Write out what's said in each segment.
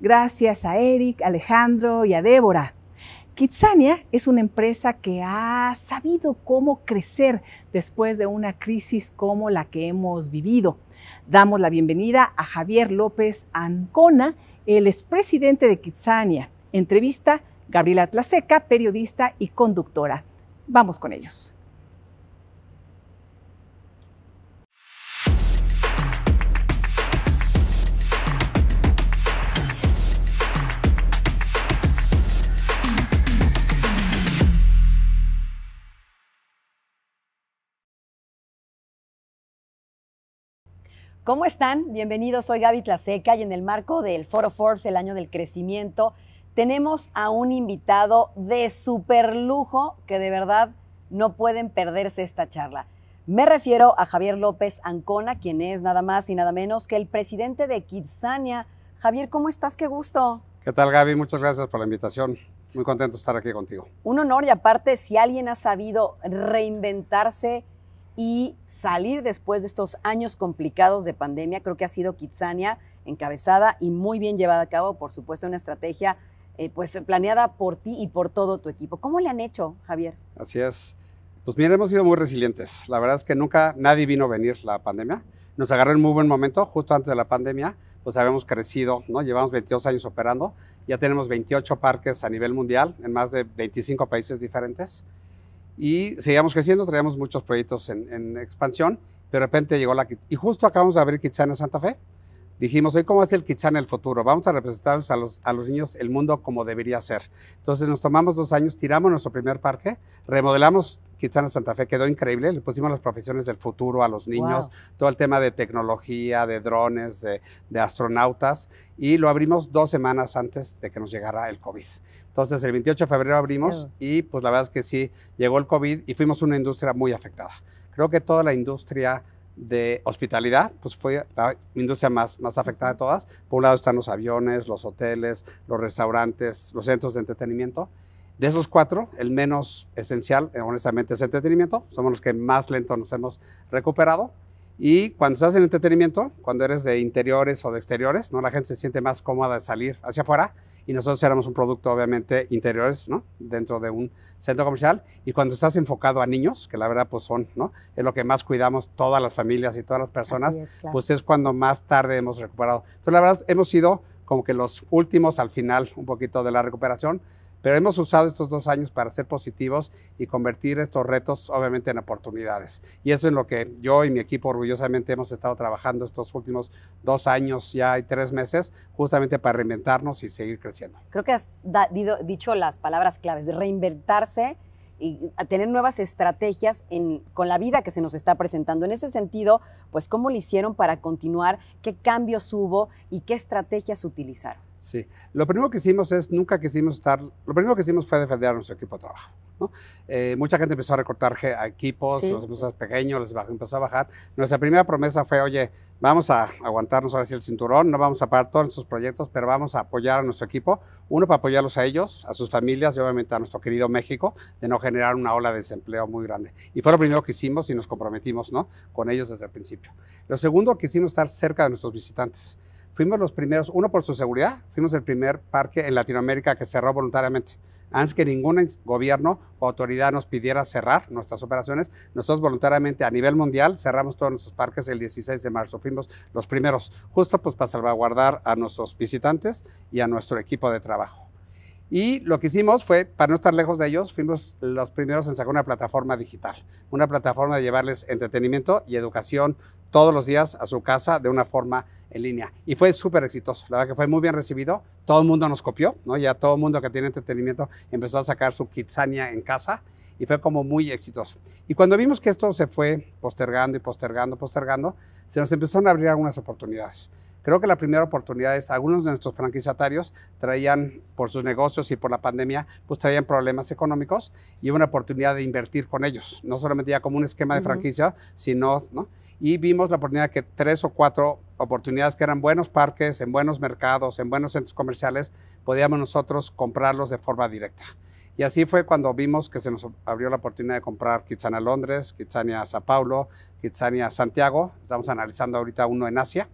gracias a Eric, Alejandro y a Débora. Kitsania es una empresa que ha sabido cómo crecer después de una crisis como la que hemos vivido. Damos la bienvenida a Javier López Ancona, el expresidente de Kitsania. Entrevista Gabriela Tlaseca, periodista y conductora. Vamos con ellos. ¿Cómo están? Bienvenidos, soy Gaby Tlaseca y en el marco del Foro Force, el año del crecimiento, tenemos a un invitado de superlujo lujo que de verdad no pueden perderse esta charla. Me refiero a Javier López Ancona, quien es nada más y nada menos que el presidente de Kidsania. Javier, ¿cómo estás? Qué gusto. ¿Qué tal, Gaby? Muchas gracias por la invitación. Muy contento de estar aquí contigo. Un honor y aparte, si alguien ha sabido reinventarse y salir después de estos años complicados de pandemia. Creo que ha sido Kitsania encabezada y muy bien llevada a cabo, por supuesto, una estrategia eh, pues planeada por ti y por todo tu equipo. ¿Cómo le han hecho, Javier? Así es. Pues mira, hemos sido muy resilientes. La verdad es que nunca nadie vino a venir la pandemia. Nos agarró en muy buen momento, justo antes de la pandemia, pues habíamos crecido, ¿no? Llevamos 22 años operando, ya tenemos 28 parques a nivel mundial en más de 25 países diferentes y seguíamos creciendo, traíamos muchos proyectos en, expansión, pero de repente llegó la y justo acabamos de abrir en Santa Fe. Dijimos, hoy cómo es el Kitsana el futuro, vamos a representar a los, niños el mundo como debería ser. Entonces nos tomamos dos años, tiramos nuestro primer parque, remodelamos Kitsana Santa Fe, quedó increíble, le pusimos las profesiones del futuro a los niños, todo el tema de tecnología, de drones, de astronautas, y lo abrimos dos semanas antes de que nos llegara el COVID. Entonces, el 28 de febrero abrimos y pues la verdad es que sí, llegó el COVID y fuimos una industria muy afectada. Creo que toda la industria de hospitalidad, pues fue la industria más, más afectada de todas. Por un lado están los aviones, los hoteles, los restaurantes, los centros de entretenimiento. De esos cuatro, el menos esencial, eh, honestamente, es entretenimiento. Somos los que más lento nos hemos recuperado. Y cuando estás en entretenimiento, cuando eres de interiores o de exteriores, ¿no? la gente se siente más cómoda de salir hacia afuera y nosotros éramos un producto, obviamente, interiores, Dentro de un centro comercial. Y cuando estás enfocado a niños, que la verdad, pues son, ¿no? Es lo que más cuidamos todas las familias y todas las personas, pues es cuando más tarde hemos recuperado. Entonces, la verdad, hemos sido como que los últimos al final un poquito de la recuperación, pero hemos usado estos dos años para ser positivos y convertir estos retos obviamente en oportunidades. Y eso es lo que yo y mi equipo orgullosamente hemos estado trabajando estos últimos dos años y tres meses, justamente para reinventarnos y seguir creciendo. Creo que has dicho las palabras claves de reinventarse y a tener nuevas estrategias con la vida que se nos está presentando. En ese sentido, pues, ¿cómo lo hicieron para continuar? ¿Qué cambios hubo y qué estrategias utilizaron? Sí, lo primero que hicimos es, nunca quisimos estar, lo primero que hicimos fue defender a nuestro equipo de trabajo. Eh, mucha gente empezó a recortar equipos, los empezó pequeños, les empezó a bajar. Nuestra primera promesa fue, oye, vamos a aguantarnos ahora sí el cinturón, no vamos a parar todos nuestros proyectos, pero vamos a apoyar a nuestro equipo, uno para apoyarlos a ellos, a sus familias y obviamente a nuestro querido México, de no generar una ola de desempleo muy grande. Y fue lo primero que hicimos y nos comprometimos ¿no? con ellos desde el principio. Lo segundo, que hicimos estar cerca de nuestros visitantes. Fuimos los primeros, uno por su seguridad, fuimos el primer parque en Latinoamérica que cerró voluntariamente. Antes que ningún gobierno o autoridad nos pidiera cerrar nuestras operaciones, nosotros voluntariamente a nivel mundial cerramos todos nuestros parques el 16 de marzo. Fuimos los primeros, justo pues para salvaguardar a nuestros visitantes y a nuestro equipo de trabajo. Y lo que hicimos fue, para no estar lejos de ellos, fuimos los primeros en sacar una plataforma digital, una plataforma de llevarles entretenimiento y educación todos los días a su casa de una forma en línea. Y fue súper exitoso, la verdad que fue muy bien recibido, todo el mundo nos copió, ¿no? ya todo el mundo que tiene entretenimiento empezó a sacar su Kitsania en casa y fue como muy exitoso. Y cuando vimos que esto se fue postergando y postergando, postergando, se nos empezaron a abrir algunas oportunidades. Creo que la primera oportunidad es, algunos de nuestros franquiciatarios traían, por sus negocios y por la pandemia, pues traían problemas económicos y una oportunidad de invertir con ellos, no solamente ya como un esquema de franquicia, sino, ¿no? Y vimos la oportunidad que tres o cuatro oportunidades que eran buenos parques, en buenos mercados, en buenos centros comerciales, podíamos nosotros comprarlos de forma directa. Y así fue cuando vimos que se nos abrió la oportunidad de comprar Kitsania Londres, Kitsania Sao Paulo, Kitsania Santiago. Estamos analizando ahorita uno en Asia.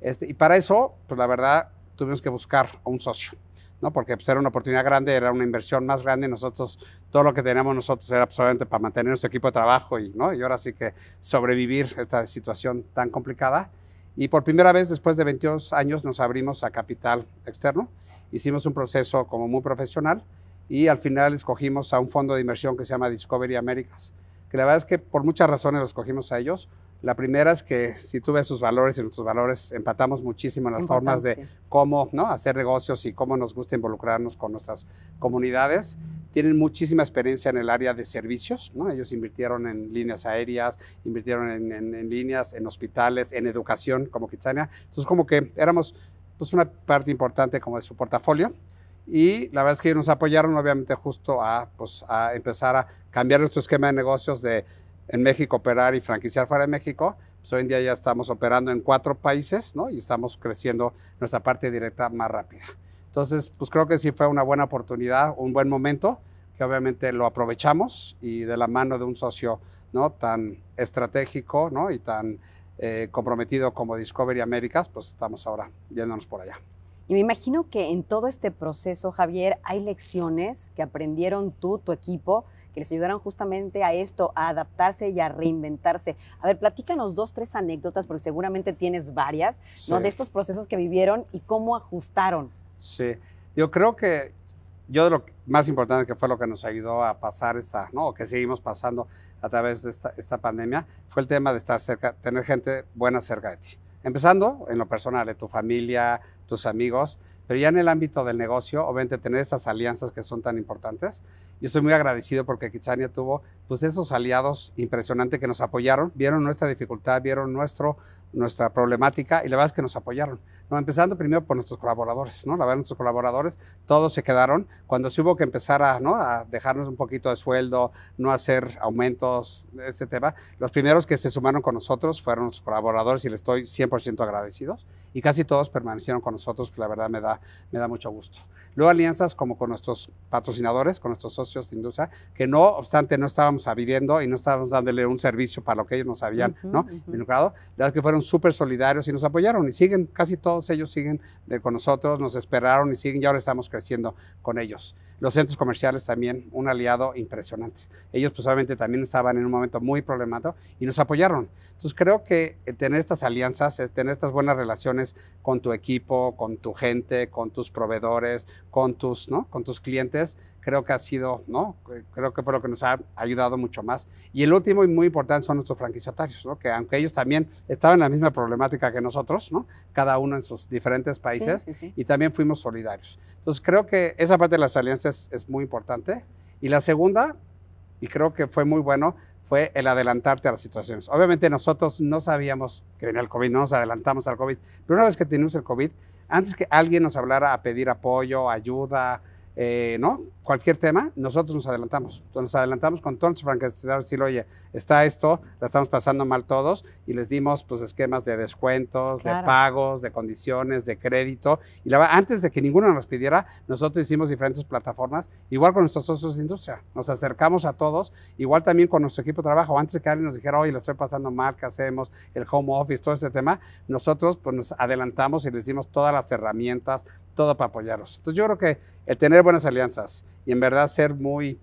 Este, y para eso, pues la verdad, tuvimos que buscar a un socio, ¿no? Porque pues, era una oportunidad grande, era una inversión más grande. Nosotros, todo lo que teníamos nosotros era absolutamente pues, para mantener nuestro equipo de trabajo y, ¿no? y ahora sí que sobrevivir esta situación tan complicada. Y por primera vez, después de 22 años, nos abrimos a capital externo. Hicimos un proceso como muy profesional y al final escogimos a un fondo de inversión que se llama Discovery Americas, que la verdad es que por muchas razones los cogimos a ellos. La primera es que si tú ves sus valores y nuestros valores, empatamos muchísimo en las formas de cómo ¿no? hacer negocios y cómo nos gusta involucrarnos con nuestras comunidades. Tienen muchísima experiencia en el área de servicios, ¿no? Ellos invirtieron en líneas aéreas, invirtieron en, líneas, en hospitales, en educación, como Kitsania. Entonces, como que éramos pues, una parte importante como de su portafolio y la verdad es que nos apoyaron obviamente justo a, pues, a empezar a cambiar nuestro esquema de negocios de en México operar y franquiciar fuera de México, pues hoy en día ya estamos operando en cuatro países, ¿no? Y estamos creciendo nuestra parte directa más rápida. Entonces, pues creo que sí fue una buena oportunidad, un buen momento, que obviamente lo aprovechamos y de la mano de un socio, ¿no? Tan estratégico, ¿no? Y tan eh, comprometido como Discovery Américas, pues estamos ahora yéndonos por allá. Y me imagino que en todo este proceso, Javier, hay lecciones que aprendieron tú, tu equipo, que les ayudaron justamente a esto, a adaptarse y a reinventarse. A ver, platícanos dos, tres anécdotas, porque seguramente tienes varias, ¿no? De estos procesos que vivieron y cómo ajustaron. Sí, yo creo que yo de lo más importante que fue lo que nos ayudó a pasar esta, ¿no? O que seguimos pasando a través de esta, esta, pandemia, fue el tema de estar cerca, tener gente buena cerca de ti. Empezando en lo personal, de tu familia, tus amigos, pero ya en el ámbito del negocio, obviamente tener esas alianzas que son tan importantes. Yo estoy muy agradecido porque Kitsania tuvo pues esos aliados impresionantes que nos apoyaron, vieron nuestra dificultad, vieron nuestro, nuestra problemática y la verdad es que nos apoyaron. No, empezando primero por nuestros colaboradores, ¿no? La verdad, nuestros colaboradores, todos se quedaron. Cuando se hubo que empezar a, ¿no? a dejarnos un poquito de sueldo, no hacer aumentos, ese tema, los primeros que se sumaron con nosotros fueron nuestros colaboradores y les estoy 100% agradecidos. Y casi todos permanecieron con nosotros, que la verdad me da, me da mucho gusto. Luego alianzas como con nuestros patrocinadores, con nuestros socios de industria, que no obstante no estábamos estábamos y no estábamos dándole un servicio para lo que ellos nos habían ¿no? Uh las La verdad que fueron súper solidarios y nos apoyaron y siguen, casi todos ellos siguen de, con nosotros, nos esperaron y siguen y ahora estamos creciendo con ellos. Los centros comerciales también, un aliado impresionante. Ellos pues también estaban en un momento muy problemático y nos apoyaron. Entonces creo que eh, tener estas alianzas, es tener estas buenas relaciones con tu equipo, con tu gente, con tus proveedores, con tus, ¿no? con tus clientes, creo que ha sido, ¿no? Eh, creo que fue lo que nos ha ayudado mucho más. Y el último y muy importante son nuestros franquiciatarios, ¿no? Que aunque ellos también estaban en la misma problemática que nosotros, ¿no? Cada uno en sus diferentes países y también fuimos solidarios. Entonces creo que esa parte de las alianzas es, muy importante. Y la segunda, y creo que fue muy bueno, fue el adelantarte a las situaciones. Obviamente nosotros no sabíamos que venía el COVID, no nos adelantamos al COVID, pero una vez que tenemos el COVID, antes que alguien nos hablara a pedir apoyo, ayuda, eh, ¿no? Cualquier tema, nosotros nos adelantamos. Nos adelantamos con todos nuestra y decir, oye, está esto, la estamos pasando mal todos, y les dimos pues esquemas de descuentos, de pagos, de condiciones, de crédito. Y la, antes de que ninguno nos pidiera, nosotros hicimos diferentes plataformas, igual con nuestros socios de industria. Nos acercamos a todos, igual también con nuestro equipo de trabajo. Antes de que alguien nos dijera, oye, lo estoy pasando mal, ¿qué hacemos? El home office, todo ese tema, nosotros pues nos adelantamos y les dimos todas las herramientas, todo para apoyaros. Entonces yo creo que el tener buenas alianzas y en verdad ser muy,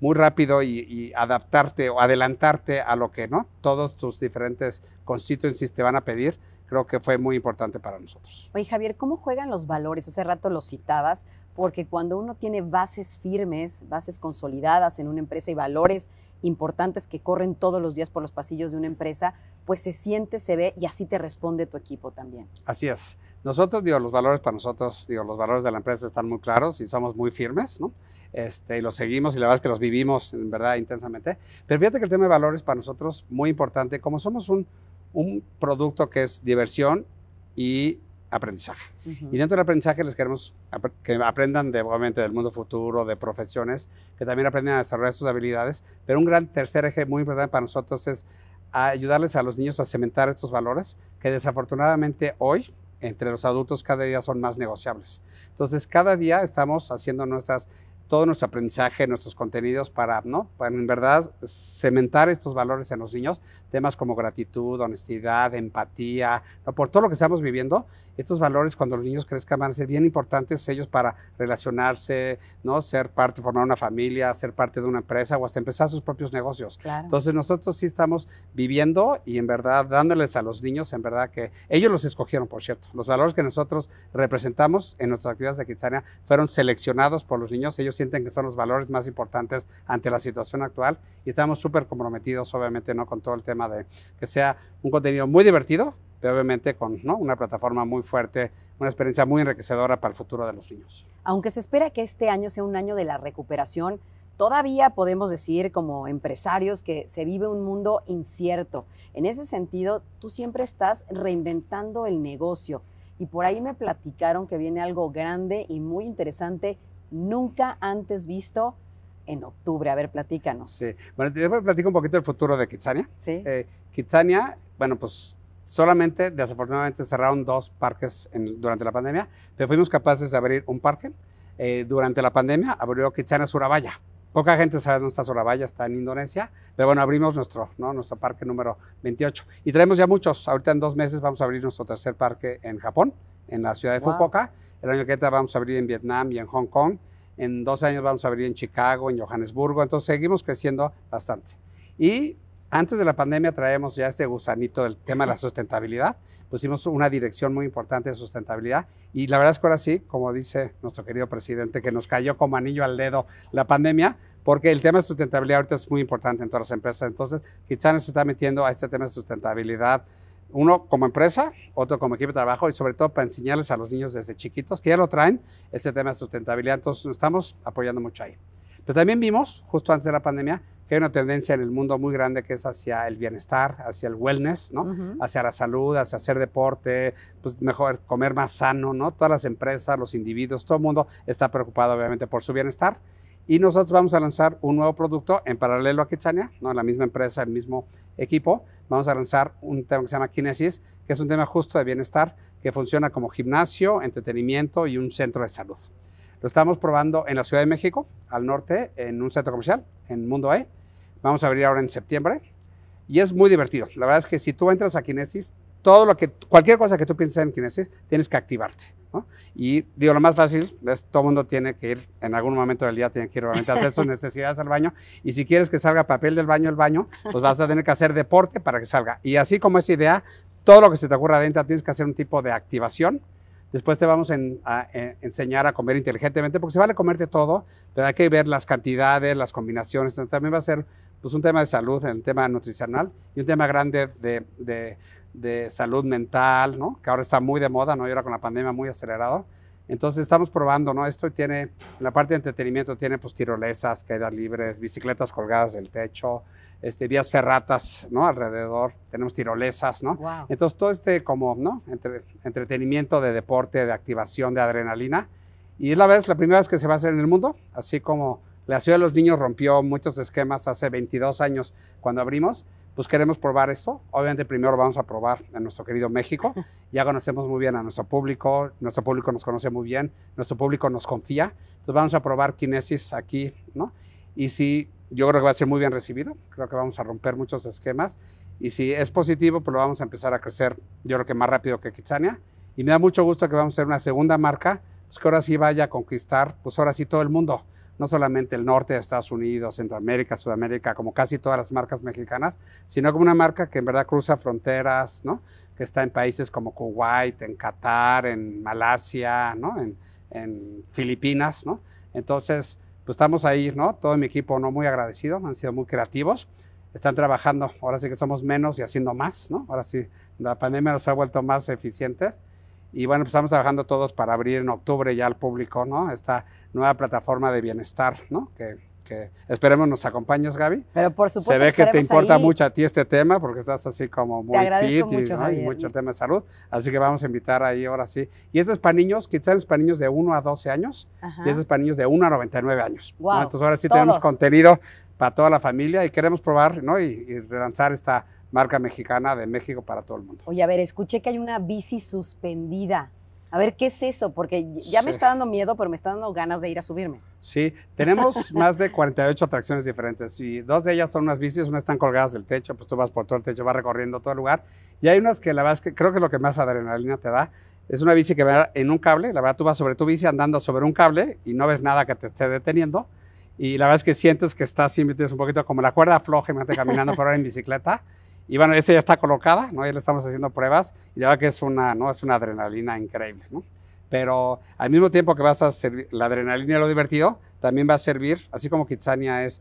muy rápido y, adaptarte o adelantarte a lo que ¿no? todos tus diferentes constituencies te van a pedir, creo que fue muy importante para nosotros. Oye, Javier, ¿cómo juegan los valores? Hace rato los citabas, porque cuando uno tiene bases firmes, bases consolidadas en una empresa y valores importantes que corren todos los días por los pasillos de una empresa, pues se siente, se ve y así te responde tu equipo también. Así es. Nosotros, digo, los valores para nosotros, digo, los valores de la empresa están muy claros y somos muy firmes, ¿no? Este, y los seguimos y la verdad es que los vivimos, en verdad, intensamente. Pero fíjate que el tema de valores para nosotros muy importante, como somos un, un producto que es diversión y aprendizaje. Y dentro del aprendizaje les queremos que aprendan, de, obviamente, del mundo futuro, de profesiones, que también aprendan a desarrollar sus habilidades. Pero un gran tercer eje muy importante para nosotros es ayudarles a los niños a cementar estos valores que desafortunadamente hoy entre los adultos cada día son más negociables. Entonces, cada día estamos haciendo nuestras todo nuestro aprendizaje, nuestros contenidos para, ¿no? Para en verdad cementar estos valores en los niños, temas como gratitud, honestidad, empatía, ¿no? por todo lo que estamos viviendo, estos valores cuando los niños crezcan van a ser bien importantes ellos para relacionarse, ¿no? Ser parte, formar una familia, ser parte de una empresa o hasta empezar sus propios negocios. Entonces nosotros sí estamos viviendo y en verdad dándoles a los niños, en verdad que ellos los escogieron, por cierto. Los valores que nosotros representamos en nuestras actividades de Kitsania fueron seleccionados por los niños, ellos sienten que son los valores más importantes ante la situación actual y estamos súper comprometidos, obviamente, ¿no? con todo el tema de que sea un contenido muy divertido, pero obviamente con ¿no? una plataforma muy fuerte, una experiencia muy enriquecedora para el futuro de los niños. Aunque se espera que este año sea un año de la recuperación, todavía podemos decir como empresarios que se vive un mundo incierto. En ese sentido, tú siempre estás reinventando el negocio y por ahí me platicaron que viene algo grande y muy interesante nunca antes visto en octubre. A ver, platícanos. Sí. Bueno, te platico un poquito del futuro de Kitsania. Sí. Eh, Kitsania, bueno, pues solamente desafortunadamente cerraron dos parques durante la pandemia, pero fuimos capaces de abrir un parque. Eh, durante la pandemia abrió Kitsania Surabaya. Poca gente sabe dónde está Surabaya, está en Indonesia, pero bueno, abrimos nuestro, nuestro parque número 28 y traemos ya muchos. Ahorita en dos meses vamos a abrir nuestro tercer parque en Japón, en la ciudad de Fukuoka. El año que entra vamos a abrir en Vietnam y en Hong Kong. En dos años vamos a abrir en Chicago, en Johannesburgo. Entonces seguimos creciendo bastante. Y antes de la pandemia traemos ya este gusanito del tema de la sustentabilidad. Pusimos una dirección muy importante de sustentabilidad y la verdad es que ahora sí, como dice nuestro querido presidente, que nos cayó como anillo al dedo la pandemia, porque el tema de sustentabilidad ahorita es muy importante en todas las empresas. Entonces, Kitsanes se está metiendo a este tema de sustentabilidad, uno como empresa, otro como equipo de trabajo y sobre todo para enseñarles a los niños desde chiquitos, que ya lo traen, ese tema de sustentabilidad. Entonces, nos estamos apoyando mucho ahí. Pero también vimos, justo antes de la pandemia, que hay una tendencia en el mundo muy grande que es hacia el bienestar, hacia el wellness, ¿no? Hacia la salud, hacia hacer deporte, pues mejor comer más sano, ¿no? Todas las empresas, los individuos, todo el mundo está preocupado obviamente por su bienestar. Y nosotros vamos a lanzar un nuevo producto en paralelo a Kitsania, ¿no? la misma empresa, el mismo equipo. Vamos a lanzar un tema que se llama Kinesis, que es un tema justo de bienestar que funciona como gimnasio, entretenimiento y un centro de salud. Lo estamos probando en la Ciudad de México, al norte, en un centro comercial, en Mundo E. Vamos a abrir ahora en septiembre. Y es muy divertido. La verdad es que si tú entras a Kinesis, todo lo que, cualquier cosa que tú pienses en kinesis, tienes que activarte. Y digo, lo más fácil es todo mundo tiene que ir en algún momento del día, tiene que ir a hacer sus necesidades al baño. Y si quieres que salga papel del baño el baño, pues vas a tener que hacer deporte para que salga. Y así como esa idea, todo lo que se te ocurra adentro tienes que hacer un tipo de activación. Después te vamos a, e, enseñar a comer inteligentemente, porque se vale comerte todo, pero hay que ver las cantidades, las combinaciones. también va a ser pues, un tema de salud, un tema nutricional y un tema grande de de salud mental, ¿no? que ahora está muy de moda, ¿no? y ahora con la pandemia muy acelerado. Entonces estamos probando, ¿no? Esto tiene, la parte de entretenimiento tiene pues tirolesas, caídas libres, bicicletas colgadas del techo, este, vías ferratas, ¿no? Alrededor, tenemos tirolesas, ¿no? Entonces todo este como, ¿no? entretenimiento de deporte, de activación, de adrenalina. Y es la, vez, la primera vez que se va a hacer en el mundo, así como la ciudad de los niños rompió muchos esquemas hace 22 años cuando abrimos pues queremos probar esto. Obviamente primero vamos a probar en nuestro querido México. Ya conocemos muy bien a nuestro público, nuestro público nos conoce muy bien, nuestro público nos confía. Entonces vamos a probar Kinesis aquí, ¿no? Y si yo creo que va a ser muy bien recibido, creo que vamos a romper muchos esquemas. Y si es positivo, pues lo vamos a empezar a crecer, yo creo que más rápido que Kitsania. Y me da mucho gusto que vamos a ser una segunda marca, pues que ahora sí vaya a conquistar, pues ahora sí todo el mundo no solamente el norte de Estados Unidos, Centroamérica, Sudamérica, como casi todas las marcas mexicanas, sino como una marca que en verdad cruza fronteras, que está en países como Kuwait, en Qatar, en Malasia, en, Filipinas. Entonces, pues estamos ahí, ¿no? todo mi equipo no muy agradecido, han sido muy creativos están trabajando. Ahora sí que somos menos y haciendo más, ¿no? Ahora sí, la pandemia nos ha vuelto más eficientes y bueno, pues, estamos trabajando todos para abrir en octubre ya al público, ¿no? Esta nueva plataforma de bienestar, ¿no? Que, que esperemos nos acompañes, Gaby. Pero por supuesto. Se ve que te importa mucho a ti este tema porque estás así como muy fit y, mucho el tema de salud. Así que vamos a invitar ahí ahora sí. Y este es para niños, quizás es para niños de 1 a 12 años y este es para niños de 1 a 99 años. Entonces ahora sí tenemos contenido para toda la familia y queremos probar ¿no? y, y relanzar esta marca mexicana de México para todo el mundo. Oye, a ver, escuché que hay una bici suspendida. A ver, ¿qué es eso? Porque ya me está dando miedo, pero me está dando ganas de ir a subirme. Sí, tenemos más de 48 atracciones diferentes y dos de ellas son unas bicis, unas están colgadas del techo, pues tú vas por todo el techo, vas recorriendo todo el lugar. Y hay unas que la verdad es que creo que lo que más adrenalina te da es una bici que va en un cable, la verdad tú vas sobre tu bici andando sobre un cable y no ves nada que te esté deteniendo. Y la verdad es que sientes que estás, siempre tienes un poquito como la cuerda floja y me caminando por ahora en bicicleta. Y bueno, esa ya está colocada, ¿no? Ya le estamos haciendo pruebas y ya que es una, ¿no? es una adrenalina increíble, Pero al mismo tiempo que vas a servir, la adrenalina y lo divertido, también va a servir, así como Kitsania es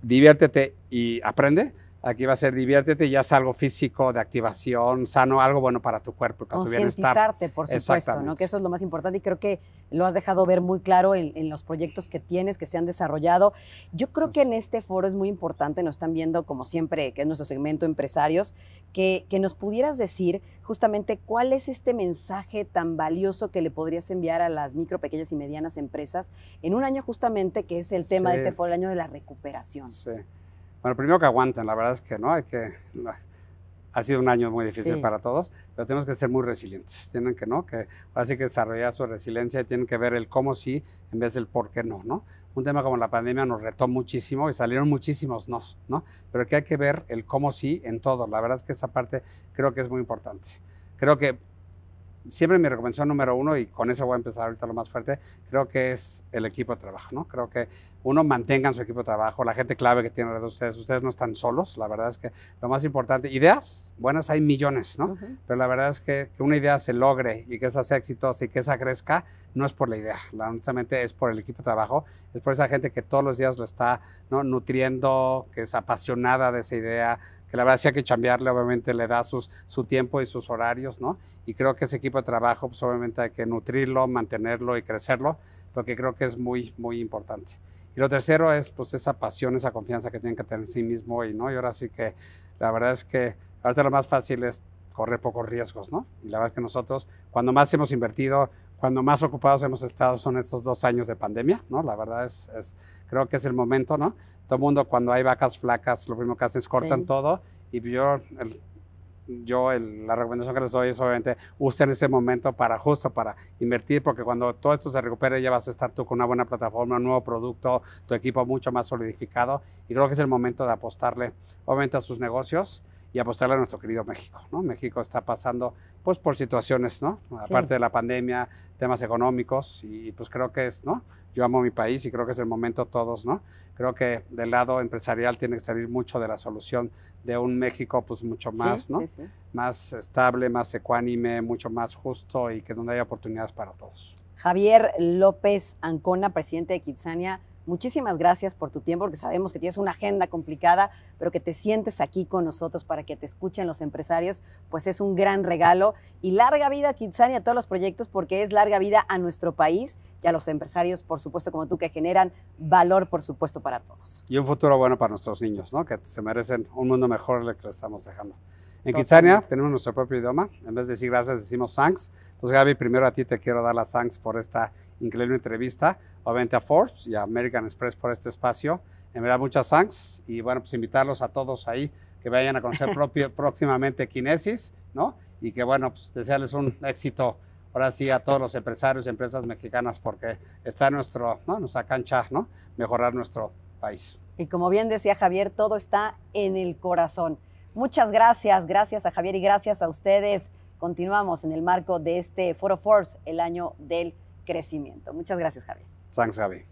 diviértete y aprende, Aquí va a ser diviértete, ya es algo físico, de activación, sano, algo bueno para tu cuerpo, para tu por supuesto, ¿no? que eso es lo más importante y creo que lo has dejado ver muy claro en, los proyectos que tienes, que se han desarrollado. Yo creo que en este foro es muy importante, nos están viendo como siempre, que es nuestro segmento empresarios, que, que nos pudieras decir justamente cuál es este mensaje tan valioso que le podrías enviar a las micro, pequeñas y medianas empresas en un año justamente que es el tema de este foro, el año de la recuperación. Sí. Bueno, primero que aguanten, la verdad es que no hay que... Ha sido un año muy difícil para todos, pero tenemos que ser muy resilientes. Tienen que, ¿no? Que así que desarrollar su resiliencia y tienen que ver el cómo sí en vez del por qué no, ¿no? Un tema como la pandemia nos retó muchísimo y salieron muchísimos nos, ¿no? Pero que hay que ver el cómo sí en todo. La verdad es que esa parte creo que es muy importante. Creo que siempre mi recomendación número uno, y con eso voy a empezar ahorita lo más fuerte, creo que es el equipo de trabajo, ¿no? Creo que uno mantenga su equipo de trabajo, la gente clave que tiene tiene de ustedes, ustedes no están solos, la verdad es que lo más importante, ideas buenas hay millones, ¿no? Pero la verdad es que, que una idea se logre y que esa sea exitosa y que esa crezca, no es por la idea, honestamente es por el equipo de trabajo, es por esa gente que todos los días la está nutriendo, que es apasionada de esa idea, que la verdad sí hay que cambiarle obviamente le da sus, su tiempo y sus horarios, ¿no? Y creo que ese equipo de trabajo, pues obviamente hay que nutrirlo, mantenerlo y crecerlo, porque creo que es muy, muy importante. Y lo tercero es, pues, esa pasión, esa confianza que tienen que tener en sí mismo y, ¿no? Y ahora sí que la verdad es que ahorita lo más fácil es correr pocos riesgos, ¿no? Y la verdad es que nosotros, cuando más hemos invertido, cuando más ocupados hemos estado son estos dos años de pandemia, ¿no? La verdad es, es creo que es el momento, ¿no? Todo el mundo cuando hay vacas flacas, lo primero que hacen es cortan todo y yo, yo la recomendación que les doy es obviamente usen ese momento para justo para invertir porque cuando todo esto se recupere ya vas a estar tú con una buena plataforma, un nuevo producto, tu equipo mucho más solidificado y creo que es el momento de apostarle obviamente a sus negocios y apostarle a nuestro querido México. ¿no? México está pasando pues, por situaciones, ¿no? aparte de la pandemia, temas económicos, y pues creo que es, ¿no? yo amo mi país y creo que es el momento todos, ¿no? Creo que del lado empresarial tiene que salir mucho de la solución de un México pues mucho más, ¿no? Más estable, más ecuánime, mucho más justo y que donde haya oportunidades para todos. Javier López Ancona, presidente de Kitsania. Muchísimas gracias por tu tiempo, porque sabemos que tienes una agenda complicada, pero que te sientes aquí con nosotros para que te escuchen los empresarios, pues es un gran regalo. Y larga vida a Kitsani, a todos los proyectos, porque es larga vida a nuestro país y a los empresarios, por supuesto, como tú, que generan valor, por supuesto, para todos. Y un futuro bueno para nuestros niños, ¿no? Que se merecen un mundo mejor el que les estamos dejando. En Kitsania tenemos nuestro propio idioma. En vez de decir gracias, decimos thanks. Entonces, Gaby, primero a ti te quiero dar las thanks por esta increíble entrevista, obviamente a Forbes y a American Express por este espacio. En eh, verdad, muchas thanks y bueno, pues invitarlos a todos ahí que vayan a conocer propio, próximamente Kinesis, ¿no? Y que bueno, pues desearles un éxito ahora sí a todos los empresarios y empresas mexicanas porque está nuestro, ¿no? nuestra cancha, ¿no? Mejorar nuestro país. Y como bien decía Javier, todo está en el corazón. Muchas gracias, gracias a Javier y gracias a ustedes. Continuamos en el marco de este Foro Forbes, el año del crecimiento. Muchas gracias, Javier. Thanks, Javi.